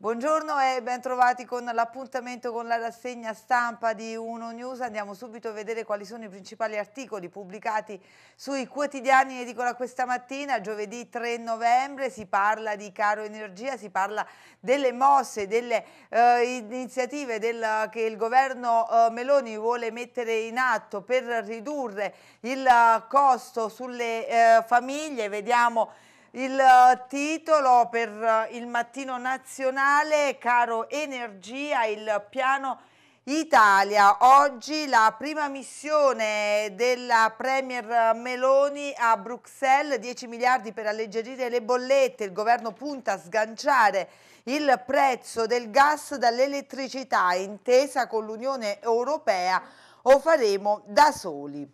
Buongiorno e bentrovati con l'appuntamento con la rassegna stampa di Uno News. Andiamo subito a vedere quali sono i principali articoli pubblicati sui quotidiani in edicola questa mattina, giovedì 3 novembre. Si parla di caro energia, si parla delle mosse, delle eh, iniziative del, che il governo eh, Meloni vuole mettere in atto per ridurre il eh, costo sulle eh, famiglie. Vediamo il eh, titolo per eh, il mattino nazionale, caro Energia, il piano Italia. Oggi la prima missione della Premier Meloni a Bruxelles, 10 miliardi per alleggerire le bollette, il governo punta a sganciare il prezzo del gas dall'elettricità, intesa con l'Unione Europea o faremo da soli.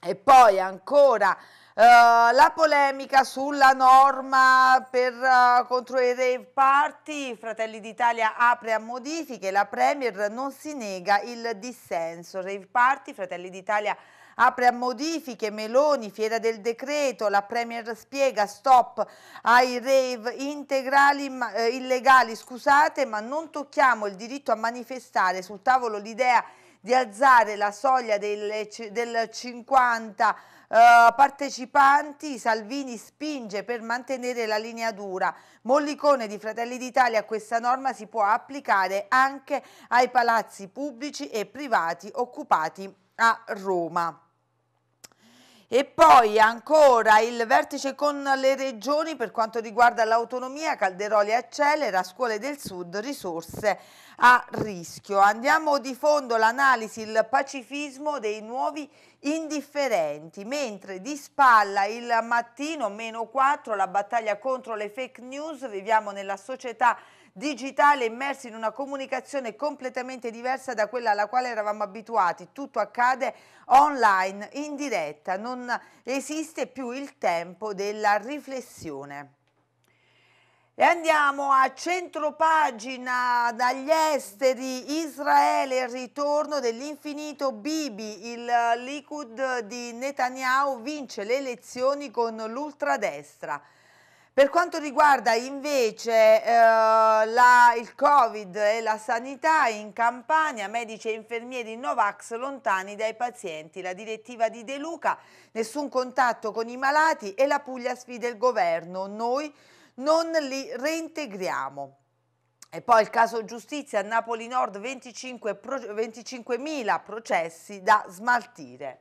E poi ancora eh, la polemica sulla norma per, uh, contro i rave party, Fratelli d'Italia apre a modifiche, la Premier non si nega il dissenso, rave party, Fratelli d'Italia apre a modifiche, Meloni, fiera del decreto, la Premier spiega stop ai rave integrali, eh, illegali, scusate, ma non tocchiamo il diritto a manifestare sul tavolo l'idea di alzare la soglia del, del 50 Uh, partecipanti, Salvini spinge per mantenere la linea dura. Mollicone di Fratelli d'Italia questa norma si può applicare anche ai palazzi pubblici e privati occupati a Roma. E poi ancora il vertice con le regioni per quanto riguarda l'autonomia, Calderoli accelera, scuole del sud, risorse a rischio. Andiamo di fondo l'analisi, il pacifismo dei nuovi indifferenti, mentre di spalla il mattino, meno 4, la battaglia contro le fake news, viviamo nella società digitale immersi in una comunicazione completamente diversa da quella alla quale eravamo abituati. Tutto accade online, in diretta, non esiste più il tempo della riflessione. E andiamo a centropagina dagli esteri, Israele, il ritorno dell'infinito Bibi, il Likud di Netanyahu vince le elezioni con l'ultradestra. Per quanto riguarda invece eh, la, il Covid e la sanità in Campania, medici e infermieri Novax lontani dai pazienti, la direttiva di De Luca, nessun contatto con i malati e la Puglia sfida il governo, noi non li reintegriamo. E poi il caso giustizia, Napoli Nord 25.000 processi da smaltire.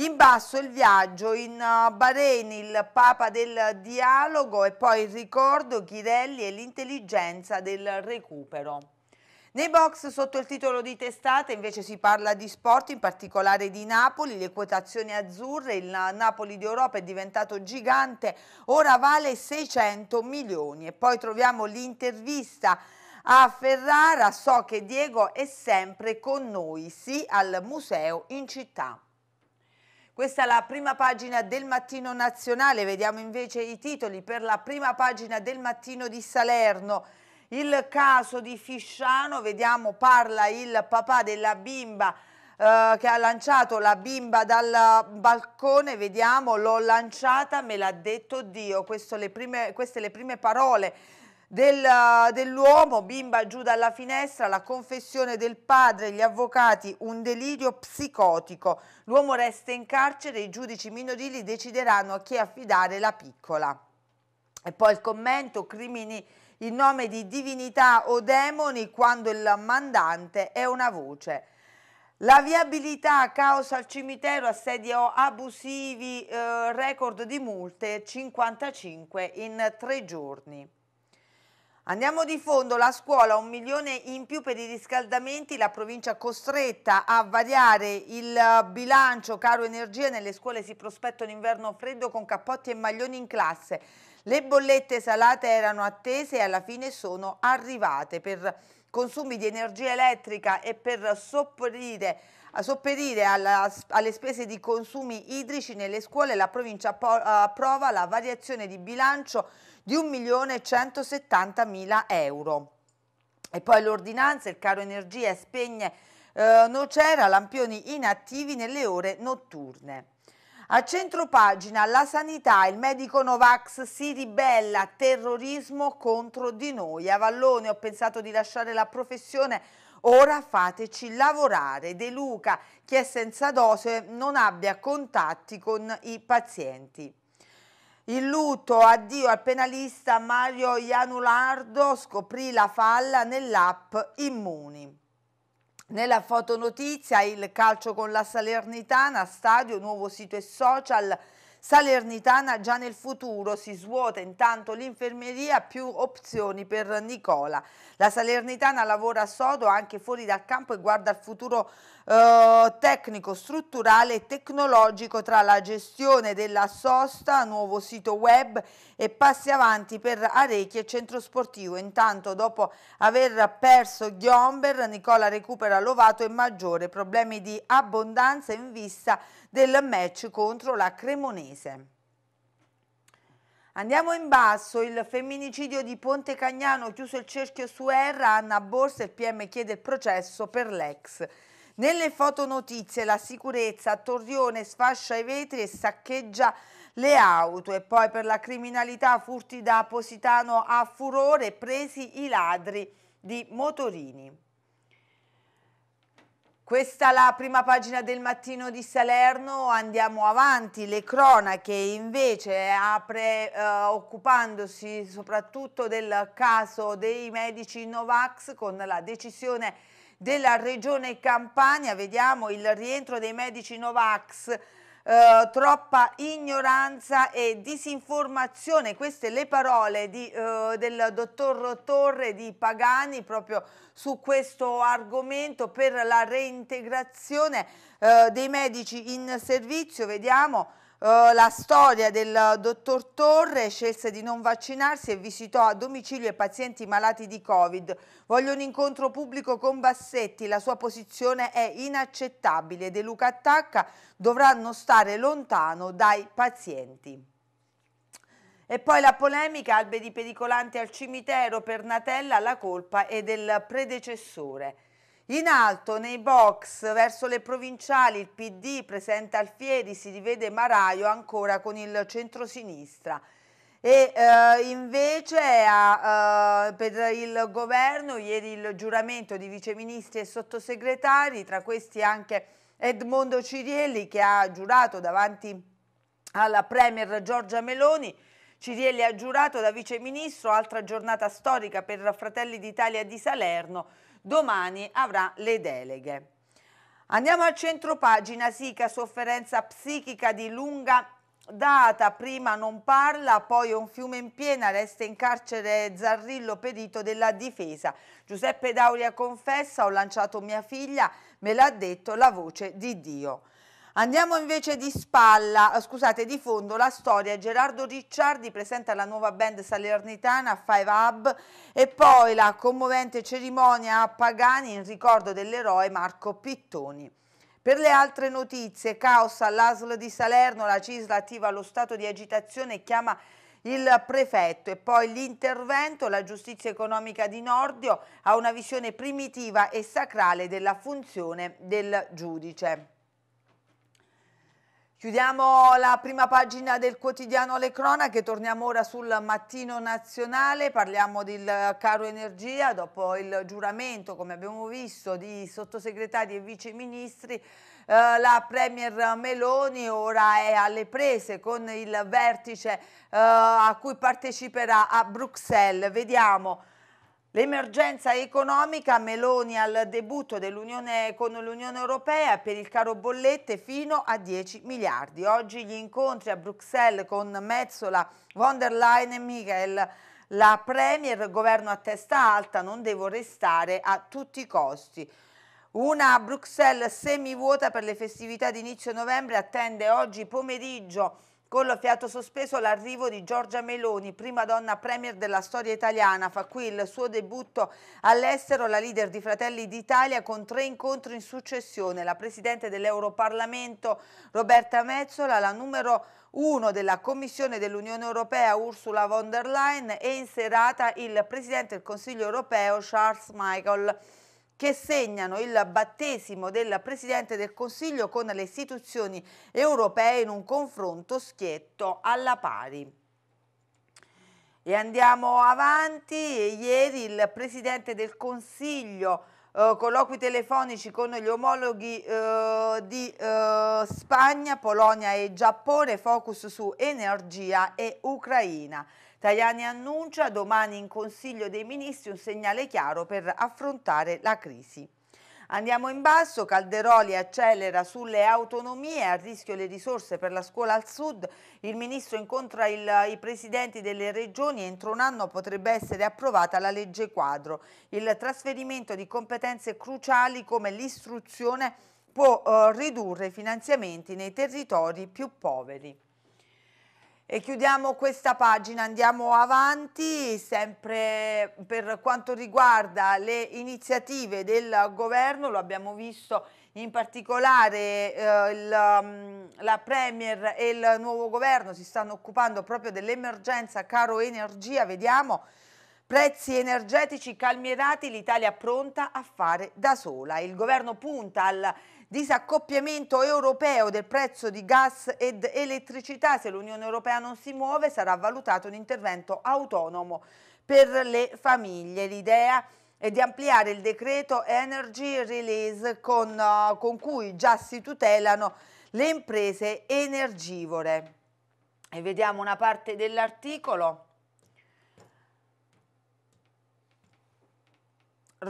In basso il viaggio in eh, Bahrein, il Papa del dialogo e poi il ricordo, Chirelli e l'intelligenza del recupero. Nei box sotto il titolo di testata invece si parla di sport, in particolare di Napoli, le quotazioni azzurre, il Napoli d'Europa è diventato gigante, ora vale 600 milioni. E poi troviamo l'intervista a Ferrara, so che Diego è sempre con noi, sì, al museo in città. Questa è la prima pagina del Mattino Nazionale, vediamo invece i titoli per la prima pagina del Mattino di Salerno. Il caso di Fisciano, vediamo, parla il papà della bimba eh, che ha lanciato la bimba dal balcone, vediamo, l'ho lanciata, me l'ha detto Dio. Queste le prime, queste le prime parole del, dell'uomo, bimba giù dalla finestra, la confessione del padre, gli avvocati, un delirio psicotico. L'uomo resta in carcere, i giudici minorili decideranno a chi affidare la piccola. E poi il commento, crimini in nome di divinità o demoni quando il mandante è una voce. La viabilità, caos al cimitero, assedio abusivi, eh, record di multe 55 in tre giorni. Andiamo di fondo, la scuola, un milione in più per i riscaldamenti, la provincia costretta a variare il eh, bilancio caro energia, nelle scuole si prospetta un inverno freddo con cappotti e maglioni in classe. Le bollette salate erano attese e alla fine sono arrivate per consumi di energia elettrica e per sopperire, sopperire alla, alle spese di consumi idrici nelle scuole la provincia eh, approva la variazione di bilancio di 1.170.000 euro. E poi l'ordinanza, il caro energia spegne eh, Nocera, lampioni inattivi nelle ore notturne. A centro pagina la sanità, il medico Novax si ribella, terrorismo contro di noi. A Vallone ho pensato di lasciare la professione, ora fateci lavorare. De Luca, chi è senza dose, non abbia contatti con i pazienti. Il lutto, addio al penalista Mario Ianulardo, scoprì la falla nell'app Immuni. Nella fotonotizia il calcio con la Salernitana, stadio, nuovo sito e social, Salernitana già nel futuro si svuota intanto l'infermeria più opzioni per Nicola. La Salernitana lavora sodo anche fuori dal campo e guarda al futuro eh, tecnico, strutturale e tecnologico tra la gestione della sosta, nuovo sito web e passi avanti per Arechi e centro sportivo. Intanto dopo aver perso Ghiomber, Nicola recupera Lovato e Maggiore, problemi di abbondanza in vista del match contro la Cremonese. Andiamo in basso, il femminicidio di Ponte Cagnano, chiuso il cerchio su Erra, Anna Borsa, il PM chiede il processo per l'ex nelle fotonotizie la sicurezza Torrione sfascia i vetri e saccheggia le auto e poi per la criminalità furti da Positano a furore presi i ladri di motorini. Questa è la prima pagina del mattino di Salerno, andiamo avanti, le cronache invece apre eh, occupandosi soprattutto del caso dei medici Novax con la decisione della Regione Campania, vediamo il rientro dei medici Novax, eh, troppa ignoranza e disinformazione, queste le parole di, eh, del dottor Torre di Pagani proprio su questo argomento per la reintegrazione eh, dei medici in servizio, vediamo eh, la storia del eh, dottor Torre scelse di non vaccinarsi e visitò a domicilio i pazienti malati di Covid. Voglio un incontro pubblico con Bassetti, la sua posizione è inaccettabile. De Luca attacca, dovranno stare lontano dai pazienti. E poi la polemica, alberi pericolanti al cimitero per Natella, la colpa è del predecessore. In alto, nei box, verso le provinciali, il PD presenta Alfieri, si rivede Maraio ancora con il centrosinistra. E eh, invece a, eh, per il governo, ieri il giuramento di viceministri e sottosegretari, tra questi anche Edmondo Cirielli che ha giurato davanti alla Premier Giorgia Meloni, Cirielli ha giurato da viceministro, altra giornata storica per Fratelli d'Italia di Salerno, domani avrà le deleghe. Andiamo al centro pagina, SICA, sofferenza psichica di lunga data, prima non parla, poi un fiume in piena, resta in carcere Zarrillo perito della difesa. Giuseppe Dauria confessa, ho lanciato mia figlia, me l'ha detto la voce di Dio. Andiamo invece di spalla, eh, scusate, di fondo la storia. Gerardo Ricciardi presenta la nuova band salernitana Five Hub e poi la commovente cerimonia a Pagani in ricordo dell'eroe Marco Pittoni. Per le altre notizie, caos all'ASL di Salerno, la Cisla attiva lo stato di agitazione e chiama il prefetto e poi l'intervento, la giustizia economica di Nordio ha una visione primitiva e sacrale della funzione del giudice. Chiudiamo la prima pagina del quotidiano Le Cronache, torniamo ora sul mattino nazionale, parliamo del caro energia dopo il giuramento, come abbiamo visto, di sottosegretari e viceministri. Eh, la Premier Meloni ora è alle prese con il vertice eh, a cui parteciperà a Bruxelles. Vediamo L'emergenza economica, Meloni al debutto dell'Unione con l'Unione Europea per il caro bollette fino a 10 miliardi. Oggi gli incontri a Bruxelles con Mezzola, von der Leyen e Michael. La Premier, governo a testa alta, non devo restare a tutti i costi. Una Bruxelles semivuota per le festività di inizio novembre attende oggi pomeriggio con lo fiato sospeso l'arrivo di Giorgia Meloni, prima donna premier della storia italiana, fa qui il suo debutto all'estero, la leader di Fratelli d'Italia con tre incontri in successione, la presidente dell'Europarlamento Roberta Mezzola, la numero uno della Commissione dell'Unione Europea Ursula von der Leyen e in serata il presidente del Consiglio Europeo Charles Michael che segnano il battesimo del Presidente del Consiglio con le istituzioni europee in un confronto schietto alla pari. E andiamo avanti, ieri il Presidente del Consiglio eh, colloqui telefonici con gli omologhi eh, di eh, Spagna, Polonia e Giappone, focus su energia e Ucraina. Tajani annuncia domani in Consiglio dei Ministri un segnale chiaro per affrontare la crisi. Andiamo in basso, Calderoli accelera sulle autonomie, a rischio le risorse per la scuola al sud, il ministro incontra il, i presidenti delle regioni, entro un anno potrebbe essere approvata la legge quadro. Il trasferimento di competenze cruciali come l'istruzione può eh, ridurre i finanziamenti nei territori più poveri. E chiudiamo questa pagina, andiamo avanti sempre per quanto riguarda le iniziative del governo, lo abbiamo visto in particolare eh, il, mm, la Premier e il nuovo governo si stanno occupando proprio dell'emergenza caro energia, vediamo Prezzi energetici calmierati, l'Italia pronta a fare da sola. Il governo punta al disaccoppiamento europeo del prezzo di gas ed elettricità. Se l'Unione Europea non si muove sarà valutato un intervento autonomo per le famiglie. L'idea è di ampliare il decreto Energy Release con, uh, con cui già si tutelano le imprese energivore. E vediamo una parte dell'articolo.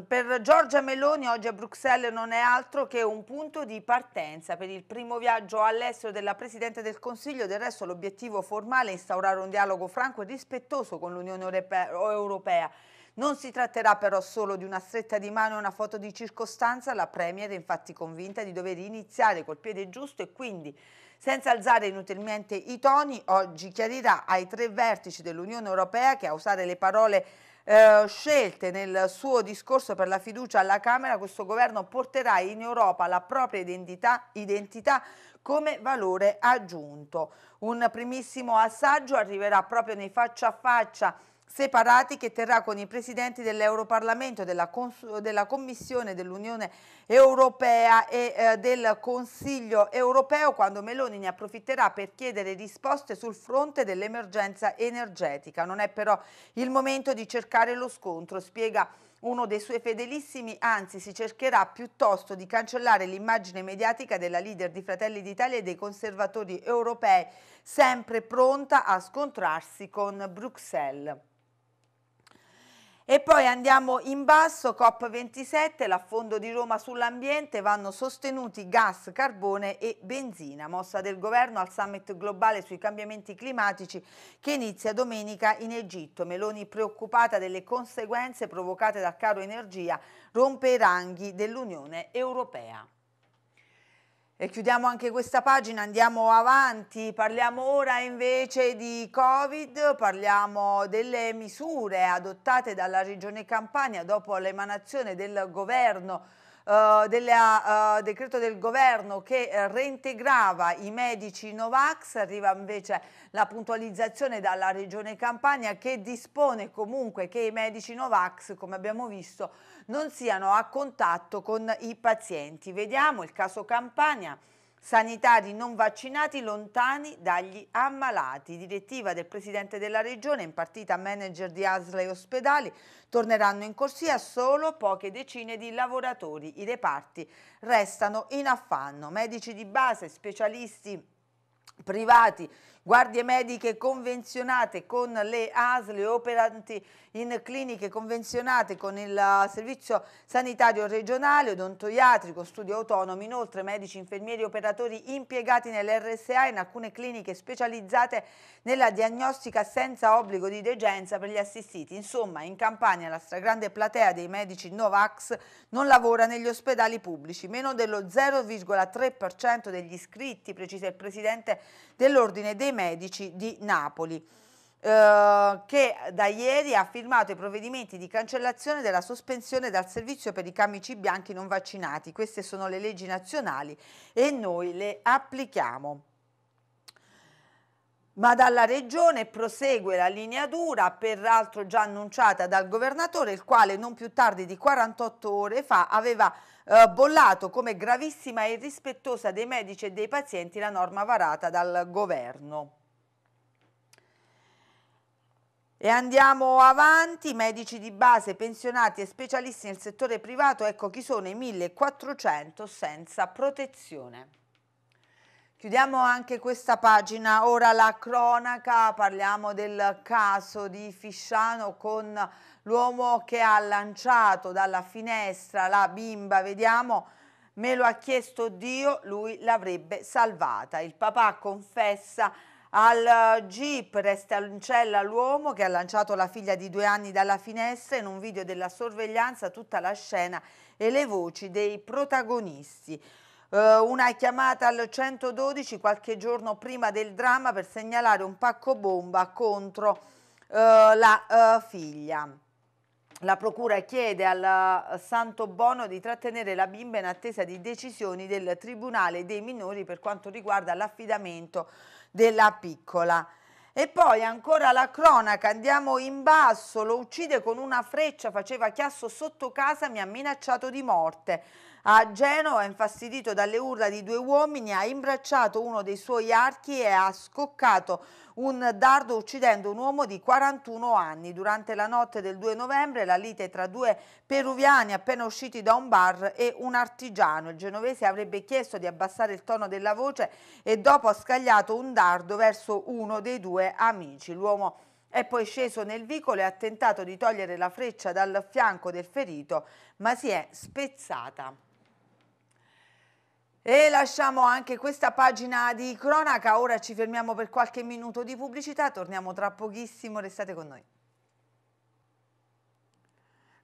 Per Giorgia Meloni oggi a Bruxelles non è altro che un punto di partenza per il primo viaggio all'estero della Presidente del Consiglio, del resto l'obiettivo formale è instaurare un dialogo franco e rispettoso con l'Unione Europea. Non si tratterà però solo di una stretta di mano e una foto di circostanza, la Premier è infatti convinta di dover iniziare col piede giusto e quindi, senza alzare inutilmente i toni, oggi chiarirà ai tre vertici dell'Unione Europea che a usare le parole eh, scelte nel suo discorso per la fiducia alla Camera, questo governo porterà in Europa la propria identità, identità come valore aggiunto. Un primissimo assaggio arriverà proprio nei faccia a faccia separati che terrà con i presidenti dell'Europarlamento, della, della, Commissione dell'Unione Europea e eh, del Consiglio Europeo quando Meloni ne approfitterà per chiedere risposte sul fronte dell'emergenza energetica. Non è però il momento di cercare lo scontro, spiega uno dei suoi fedelissimi, anzi si cercherà piuttosto di cancellare l'immagine mediatica della leader di Fratelli d'Italia e dei conservatori europei, sempre pronta a scontrarsi con Bruxelles. E poi andiamo in basso, COP27, l'affondo di Roma sull'ambiente, vanno sostenuti gas, carbone e benzina, mossa del governo al summit globale sui cambiamenti climatici che inizia domenica in Egitto. Meloni preoccupata delle conseguenze provocate dal caro energia rompe i ranghi dell'Unione Europea. E chiudiamo anche questa pagina, andiamo avanti, parliamo ora invece di Covid, parliamo delle misure adottate dalla Regione Campania dopo l'emanazione del governo eh, del uh, eh, decreto del governo che reintegrava i medici Novax, arriva invece la puntualizzazione dalla Regione Campania che dispone comunque che i medici Novax, come abbiamo visto, non siano a contatto con i pazienti. Vediamo il caso Campania. Sanitari non vaccinati lontani dagli ammalati. Direttiva del Presidente della Regione, impartita partita manager di ASL e ospedali, torneranno in corsia solo poche decine di lavoratori. I reparti restano in affanno. Medici di base, specialisti privati guardie mediche convenzionate con le ASL operanti in cliniche convenzionate con il eh, servizio sanitario regionale, odontoiatrico, studio autonomo, inoltre medici, infermieri, operatori impiegati nell'RSA in alcune cliniche specializzate nella diagnostica senza obbligo di degenza per gli assistiti. Insomma, in Campania la stragrande platea dei medici Novax non lavora negli ospedali pubblici, meno dello 0,3% degli iscritti, precisa il presidente dell'Ordine dei dei medici di Napoli. Eh, che da ieri ha firmato i provvedimenti di cancellazione della sospensione dal servizio per i camici bianchi non vaccinati. Queste sono le leggi nazionali e noi le applichiamo. Ma dalla regione prosegue la linea dura, peraltro già annunciata dal governatore, il quale non più tardi di 48 ore fa aveva eh, bollato come gravissima e irrispettosa dei medici e dei pazienti la norma varata dal governo. E andiamo avanti, medici di base, pensionati e specialisti nel settore privato, ecco chi sono i 1400 senza protezione. Chiudiamo anche questa pagina, ora la cronaca, parliamo del caso di Fisciano con l'uomo che ha lanciato dalla finestra la bimba, vediamo, me lo ha chiesto Dio, lui l'avrebbe salvata. Il papà confessa al jeep resta in cella l'uomo che ha lanciato la figlia di due anni dalla finestra in un video della sorveglianza tutta la scena e le voci dei protagonisti. Eh, una chiamata al 112 qualche giorno prima del dramma per segnalare un pacco bomba contro eh, la eh, figlia. La procura chiede al Santo Bono di trattenere la bimba in attesa di decisioni del Tribunale dei minori per quanto riguarda l'affidamento della piccola. E poi ancora la cronaca, andiamo in basso, lo uccide con una freccia, faceva chiasso sotto casa, mi ha minacciato di morte. A Genova, infastidito dalle urla di due uomini, ha imbracciato uno dei suoi archi e ha scoccato un dardo uccidendo un uomo di 41 anni. Durante la notte del 2 novembre la lite tra due peruviani appena usciti da un bar e un artigiano. Il genovese avrebbe chiesto di abbassare il tono della voce e dopo ha scagliato un dardo verso uno dei due amici. L'uomo è poi sceso nel vicolo e ha tentato di togliere la freccia dal fianco del ferito, ma si è spezzata. E lasciamo anche questa pagina di cronaca, ora ci fermiamo per qualche minuto di pubblicità, torniamo tra pochissimo, restate con noi.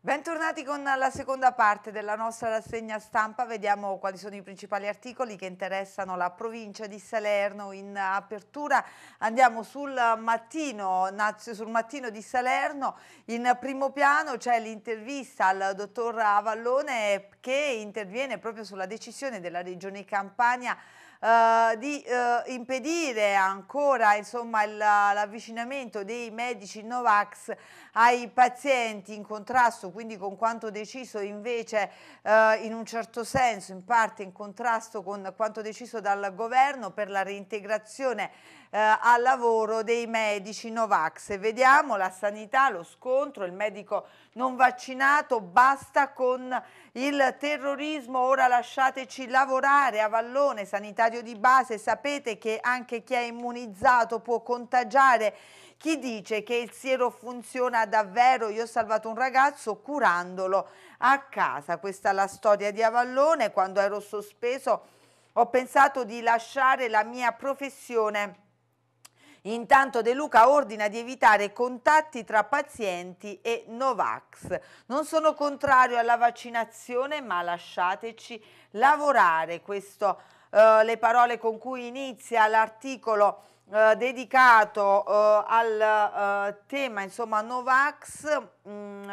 Bentornati con la seconda parte della nostra rassegna stampa, vediamo quali sono i principali articoli che interessano la provincia di Salerno. In apertura andiamo sul mattino, sul mattino di Salerno, in primo piano c'è l'intervista al dottor Avallone che interviene proprio sulla decisione della regione Campania eh, di eh, impedire ancora l'avvicinamento dei medici Novax ai pazienti in contrasto quindi con quanto deciso invece eh, in un certo senso in parte in contrasto con quanto deciso dal governo per la reintegrazione eh, al lavoro dei medici Novax. Vediamo la sanità, lo scontro, il medico non vaccinato, basta con il terrorismo, ora lasciateci lavorare a Vallone, sanitario di base, sapete che anche chi è immunizzato può contagiare. Chi dice che il siero funziona davvero? Io ho salvato un ragazzo curandolo a casa. Questa è la storia di Avallone. Quando ero sospeso ho pensato di lasciare la mia professione Intanto De Luca ordina di evitare contatti tra pazienti e Novax. Non sono contrario alla vaccinazione, ma lasciateci lavorare. Questo eh, le parole con cui inizia l'articolo eh, dedicato eh, al eh, tema insomma Novax. Mh, mm,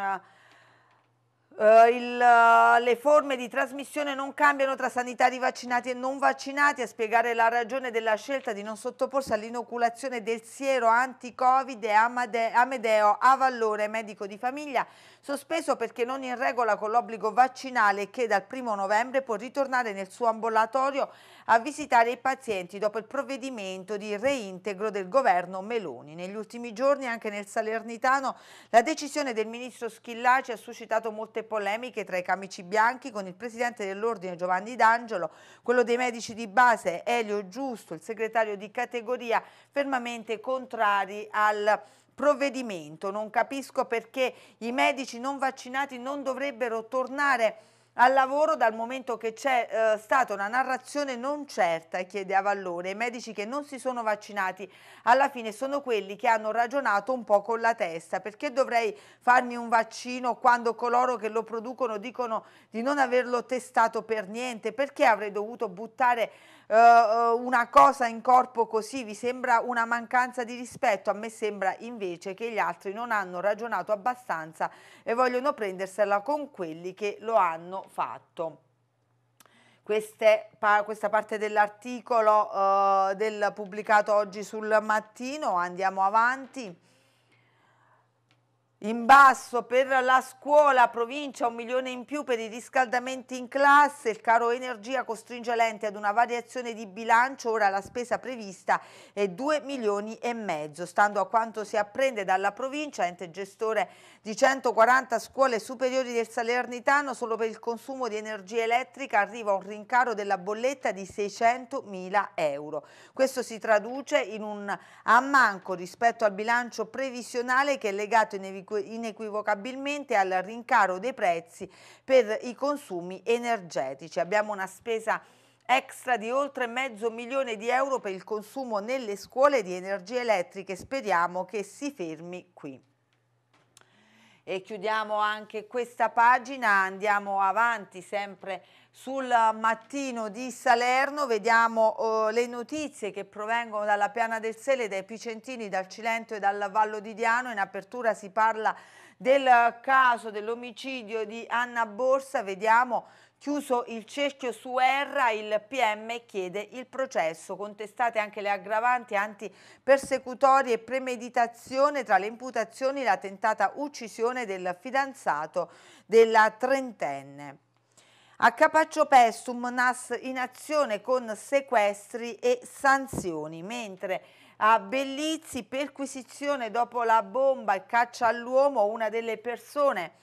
Uh, il, uh, le forme di trasmissione non cambiano tra sanitari vaccinati e non vaccinati a spiegare la ragione della scelta di non sottoporsi all'inoculazione del siero anti-covid è Amade Amedeo Avallore, medico di famiglia, sospeso perché non in regola con l'obbligo vaccinale che dal 1 novembre può ritornare nel suo ambulatorio a visitare i pazienti dopo il provvedimento di reintegro del governo Meloni. Negli ultimi giorni anche nel Salernitano la decisione del ministro Schillaci ha suscitato molte polemiche tra i camici bianchi con il presidente dell'ordine Giovanni D'Angelo, quello dei medici di base Elio Giusto, il segretario di categoria, fermamente contrari al provvedimento. Non capisco perché i medici non vaccinati non dovrebbero tornare al lavoro dal momento che c'è eh, stata una narrazione non certa e chiede a I medici che non si sono vaccinati alla fine sono quelli che hanno ragionato un po' con la testa. Perché dovrei farmi un vaccino quando coloro che lo producono dicono di non averlo testato per niente? Perché avrei dovuto buttare eh, eh, una cosa in corpo così vi sembra una mancanza di rispetto, a me sembra invece che gli altri non hanno ragionato abbastanza e vogliono prendersela con quelli che lo hanno fatto. Queste, pa, questa parte dell'articolo eh, del pubblicato oggi sul mattino, andiamo avanti. In basso per la scuola, provincia, un milione in più per i riscaldamenti in classe, il caro energia costringe l'ente ad una variazione di bilancio, ora la spesa prevista è 2 milioni e mezzo. Stando a quanto si apprende dalla provincia, ente gestore di 140 scuole superiori del Salernitano, solo per il consumo di energia elettrica arriva un rincaro della bolletta di 600 mila euro. Questo si traduce in un ammanco rispetto al bilancio previsionale che è legato inevitabile inequivocabilmente al rincaro dei prezzi per i consumi energetici. Abbiamo una spesa extra di oltre mezzo milione di euro per il consumo nelle scuole di energie elettriche. Speriamo che si fermi qui. E chiudiamo anche questa pagina, andiamo avanti sempre sul mattino di Salerno, vediamo eh, le notizie che provengono dalla Piana del Sele, dai Picentini, dal Cilento e dal Vallo di Diano. In apertura si parla del caso dell'omicidio di Anna Borsa, vediamo Chiuso il cerchio su Erra, il PM chiede il processo. Contestate anche le aggravanti antipersecutorie e premeditazione tra le imputazioni la tentata uccisione del fidanzato della trentenne. A Capaccio Pestum NAS in azione con sequestri e sanzioni, mentre a Bellizzi perquisizione dopo la bomba e caccia all'uomo una delle persone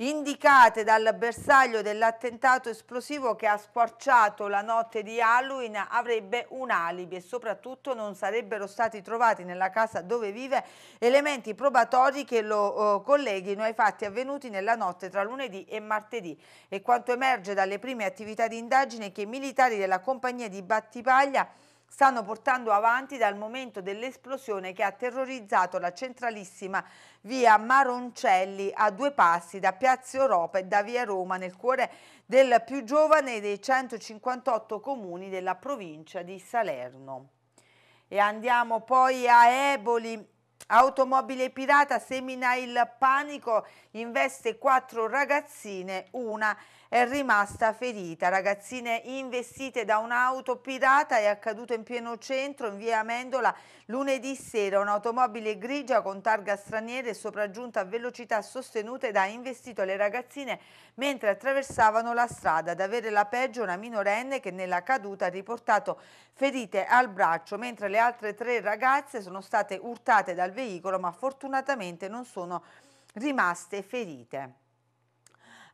indicate dal bersaglio dell'attentato esplosivo che ha squarciato la notte di Halloween avrebbe un alibi e soprattutto non sarebbero stati trovati nella casa dove vive elementi probatori che lo eh, colleghino ai fatti avvenuti nella notte tra lunedì e martedì e quanto emerge dalle prime attività di indagine che i militari della compagnia di Battipaglia stanno portando avanti dal momento dell'esplosione che ha terrorizzato la centralissima via Maroncelli a due passi da Piazza Europa e da via Roma nel cuore del più giovane dei 158 comuni della provincia di Salerno. E andiamo poi a Eboli, Automobile pirata semina il panico, investe quattro ragazzine, una è rimasta ferita. Ragazzine investite da un'auto pirata è accaduto in pieno centro, in via Amendola, lunedì sera. Un'automobile grigia con targa straniera è sopraggiunta a velocità sostenute ed ha investito le ragazzine mentre attraversavano la strada. Ad avere la peggio una minorenne che nella caduta ha riportato ferite al braccio, mentre le altre tre ragazze sono state urtate dal veicolo ma fortunatamente non sono rimaste ferite.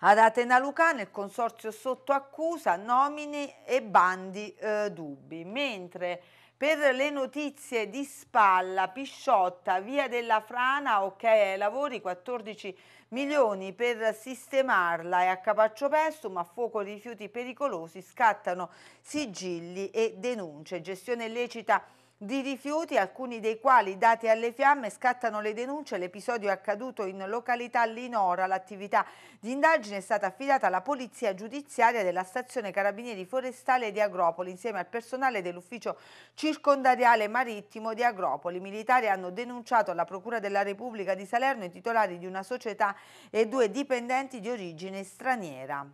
Ad Atena Lucana il consorzio sotto accusa, nomini e bandi eh, dubbi, mentre per le notizie di Spalla, Pisciotta, Via della Frana, ok ai lavori 14 milioni per sistemarla e a Capaccio Pesto, ma fuoco rifiuti pericolosi, scattano sigilli e denunce, gestione illecita di rifiuti, alcuni dei quali dati alle fiamme, scattano le denunce. L'episodio è accaduto in località Linora. L'attività di indagine è stata affidata alla Polizia Giudiziaria della Stazione Carabinieri Forestale di Agropoli insieme al personale dell'Ufficio Circondariale Marittimo di Agropoli. I militari hanno denunciato alla Procura della Repubblica di Salerno i titolari di una società e due dipendenti di origine straniera.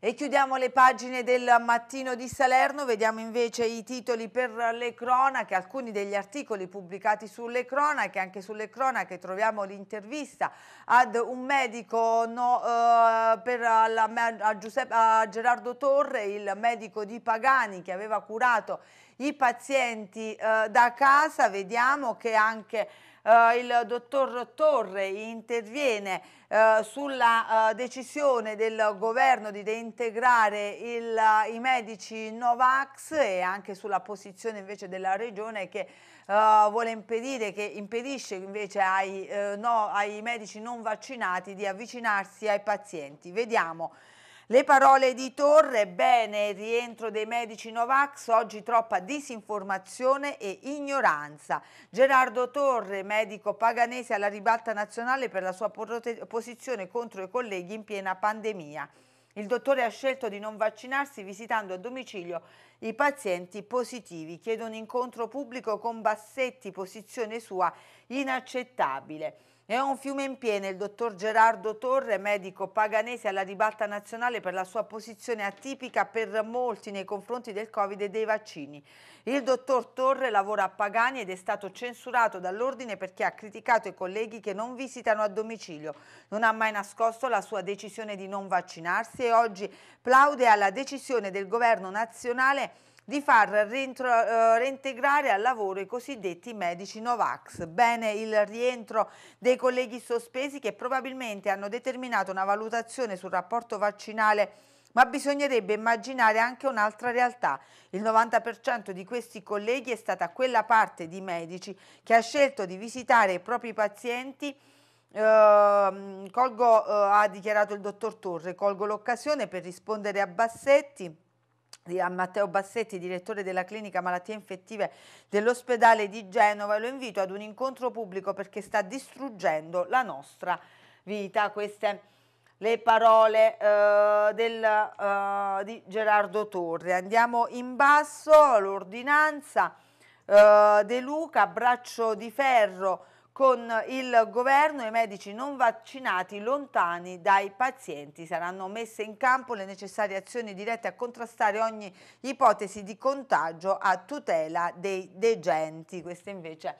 E chiudiamo le pagine del mattino di Salerno, vediamo invece i titoli per le cronache, alcuni degli articoli pubblicati sulle cronache, anche sulle cronache troviamo l'intervista ad un medico no, eh, per, alla, a, Giuseppe, a Gerardo Torre, il medico di Pagani che aveva curato i pazienti eh, da casa, vediamo che anche eh, il dottor Torre interviene eh, sulla eh, decisione del governo di reintegrare il, eh, i medici Novax e anche sulla posizione invece della regione che Uh, vuole impedire, che impedisce invece ai, uh, no, ai medici non vaccinati di avvicinarsi ai pazienti. Vediamo. Le parole di Torre, bene, rientro dei medici Novax, oggi troppa disinformazione e ignoranza. Gerardo Torre, medico paganese alla ribalta nazionale per la sua posizione contro i colleghi in piena pandemia. Il dottore ha scelto di non vaccinarsi visitando a domicilio i pazienti positivi. Chiede un incontro pubblico con Bassetti, posizione sua inaccettabile. È un fiume in piena il dottor Gerardo Torre, medico paganese alla ribalta nazionale per la sua posizione atipica per molti nei confronti del Covid e dei vaccini. Il dottor Torre lavora a Pagani ed è stato censurato dall'ordine perché ha criticato i colleghi che non visitano a domicilio. Non ha mai nascosto la sua decisione di non vaccinarsi e oggi plaude alla decisione del governo nazionale di far eh, reintegrare al lavoro i cosiddetti medici Novax. Bene il rientro dei colleghi sospesi che probabilmente hanno determinato una valutazione sul rapporto vaccinale ma bisognerebbe immaginare anche un'altra realtà. Il 90% di questi colleghi è stata quella parte di medici che ha scelto di visitare i propri pazienti eh, colgo, eh, ha dichiarato il dottor Torre, colgo l'occasione per rispondere a Bassetti a Matteo Bassetti, direttore della clinica malattie infettive dell'ospedale di Genova e lo invito ad un incontro pubblico perché sta distruggendo la nostra vita. Queste le parole eh, del, eh, di Gerardo Torre. Andiamo in basso l'ordinanza eh, De Luca, braccio di ferro con il governo e i medici non vaccinati lontani dai pazienti. Saranno messe in campo le necessarie azioni dirette a contrastare ogni ipotesi di contagio a tutela dei degenti. Questa invece è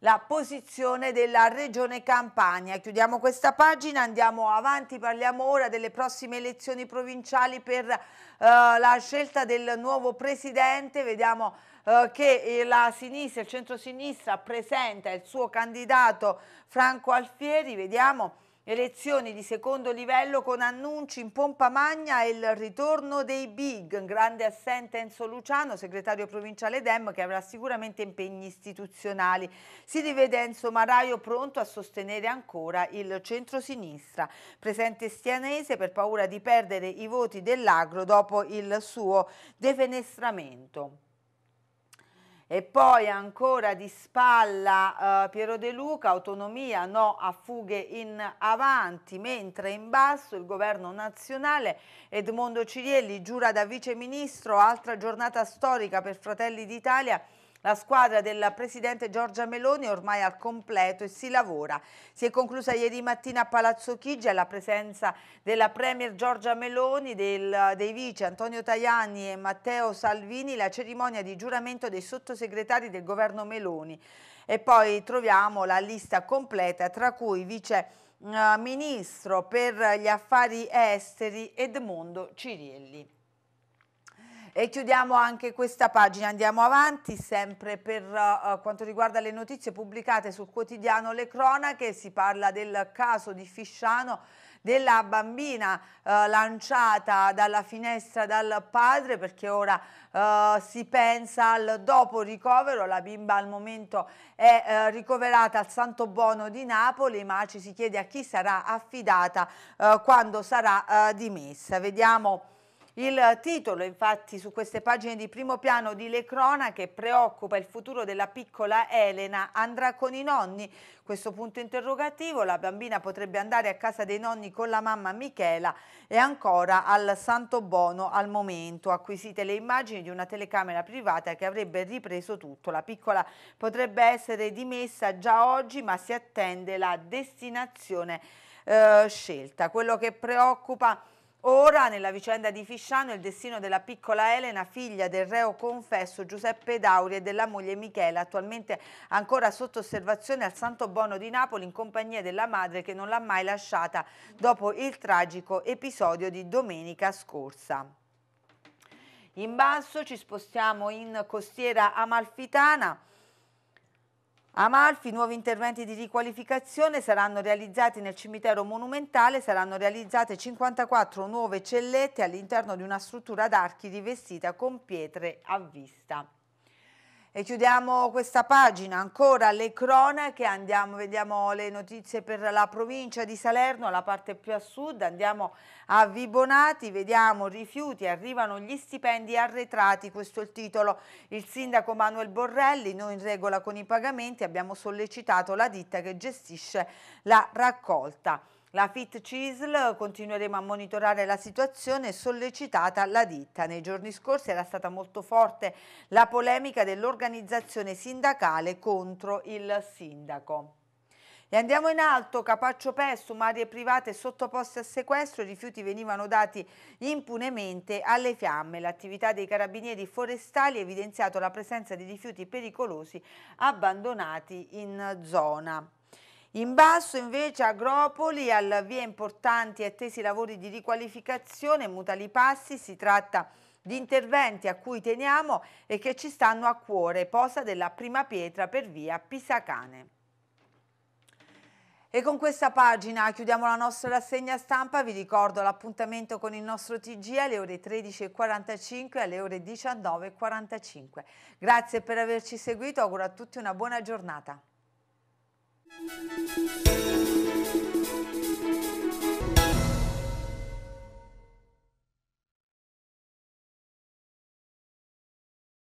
la posizione della Regione Campania. Chiudiamo questa pagina, andiamo avanti, parliamo ora delle prossime elezioni provinciali per eh, la scelta del nuovo presidente. Vediamo eh, che eh, la sinistra, il centrosinistra presenta il suo candidato Franco Alfieri, vediamo elezioni di secondo livello con annunci in pompa magna e il ritorno dei big, grande assente Enzo Luciano, segretario provinciale Dem che avrà sicuramente impegni istituzionali. Si rivede Enzo Maraio pronto a sostenere ancora il centrosinistra, presente stianese per paura di perdere i voti dell'agro dopo il suo defenestramento. E poi ancora di spalla eh, Piero De Luca, autonomia no a fughe in avanti, mentre in basso il governo nazionale Edmondo Cirielli giura da viceministro, altra giornata storica per Fratelli d'Italia, la squadra del presidente Giorgia Meloni è ormai al completo e si lavora. Si è conclusa ieri mattina a Palazzo Chigi alla presenza della premier Giorgia Meloni, del, dei vice Antonio Tajani e Matteo Salvini la cerimonia di giuramento dei sottosegretari del governo Meloni. E poi troviamo la lista completa tra cui vice eh, ministro per gli affari esteri Edmondo Cirielli. E chiudiamo anche questa pagina, andiamo avanti sempre per uh, quanto riguarda le notizie pubblicate sul quotidiano Le Cronache, si parla del caso di Fisciano della bambina eh, lanciata dalla finestra dal padre perché ora eh, si pensa al dopo ricovero, la bimba al momento è eh, ricoverata al Santo Bono di Napoli ma ci si chiede a chi sarà affidata eh, quando sarà eh, dimessa. Vediamo il titolo infatti su queste pagine di primo piano di Le Cronache preoccupa il futuro della piccola Elena, andrà con i nonni? Questo punto interrogativo, la bambina potrebbe andare a casa dei nonni con la mamma Michela e ancora al Santo Bono al momento, acquisite le immagini di una telecamera privata che avrebbe ripreso tutto, la piccola potrebbe essere dimessa già oggi ma si attende la destinazione eh, scelta. Quello che preoccupa Ora, nella vicenda di Fisciano, il destino della piccola Elena, figlia del reo confesso Giuseppe Dauri e della moglie Michela, attualmente ancora sotto osservazione al Santo Bono di Napoli in compagnia della madre che non l'ha mai lasciata dopo il tragico episodio di domenica scorsa. In basso ci spostiamo in costiera amalfitana Amalfi, nuovi interventi di riqualificazione saranno realizzati nel cimitero monumentale, saranno realizzate 54 nuove cellette all'interno di una struttura ad archi rivestita con pietre a vista. E chiudiamo questa pagina, ancora le cronache, andiamo, vediamo le notizie per la provincia di Salerno, la parte più a sud, andiamo a Vibonati, vediamo rifiuti, arrivano gli stipendi arretrati, questo è il titolo. Il sindaco Manuel Borrelli, noi in regola con i pagamenti abbiamo sollecitato la ditta che gestisce la raccolta. La FIT CISL continueremo a monitorare la situazione sollecitata la ditta. Nei giorni scorsi era stata molto forte la polemica dell'organizzazione sindacale contro il sindaco. E andiamo in alto, Capaccio Pessum, aree private sottoposte a sequestro, i rifiuti venivano dati impunemente alle fiamme. L'attività dei carabinieri forestali ha evidenziato la presenza di rifiuti pericolosi abbandonati in zona. In basso invece Agropoli, al via importanti e attesi lavori di riqualificazione, Mutali Passi, si tratta di interventi a cui teniamo e che ci stanno a cuore, posa della prima pietra per via Pisacane. E con questa pagina chiudiamo la nostra rassegna stampa, vi ricordo l'appuntamento con il nostro TG alle ore 13.45 e alle ore 19.45. Grazie per averci seguito, auguro a tutti una buona giornata. Thank you.